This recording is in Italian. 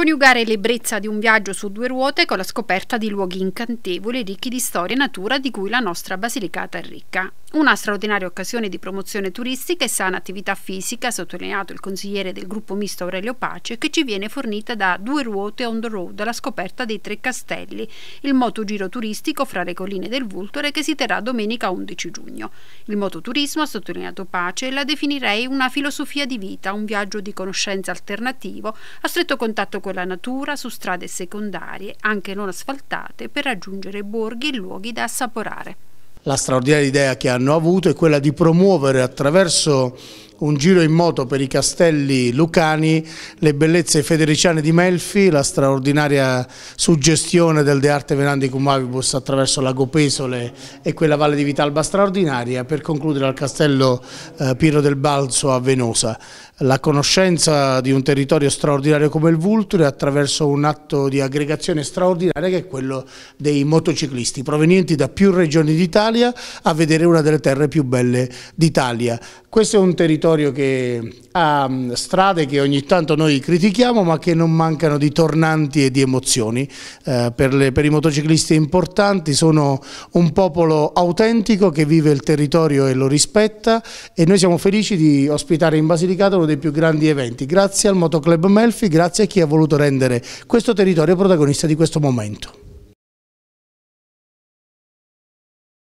Coniugare l'ebbrezza di un viaggio su due ruote con la scoperta di luoghi incantevoli ricchi di storia e natura di cui la nostra Basilicata è ricca. Una straordinaria occasione di promozione turistica e sana attività fisica, ha sottolineato il consigliere del gruppo misto Aurelio Pace, che ci viene fornita da Due Ruote on the road alla scoperta dei Tre Castelli, il motogiro turistico fra le colline del Vultore che si terrà domenica 11 giugno. Il mototurismo, ha sottolineato Pace, la definirei una filosofia di vita, un viaggio di conoscenza alternativo, a stretto contatto con la natura, su strade secondarie, anche non asfaltate, per raggiungere borghi e luoghi da assaporare la straordinaria idea che hanno avuto è quella di promuovere attraverso un giro in moto per i castelli lucani, le bellezze federiciane di Melfi, la straordinaria suggestione del De Arte Venandicum Avibus attraverso Lago Pesole e quella Valle di Vitalba straordinaria, per concludere al castello eh, Piero del Balzo a Venosa. La conoscenza di un territorio straordinario come il Vulture attraverso un atto di aggregazione straordinaria che è quello dei motociclisti provenienti da più regioni d'Italia a vedere una delle terre più belle d'Italia questo è un territorio che ha mm, strade che ogni tanto noi critichiamo ma che non mancano di tornanti e di emozioni. Eh, per, le, per, i motociclisti importanti sono un popolo autentico che vive il territorio e lo rispetta e noi siamo felici di ospitare in Basilicata uno dei più grandi eventi. Grazie al Motoclub Melfi, grazie a chi ha voluto rendere questo territorio protagonista di questo momento.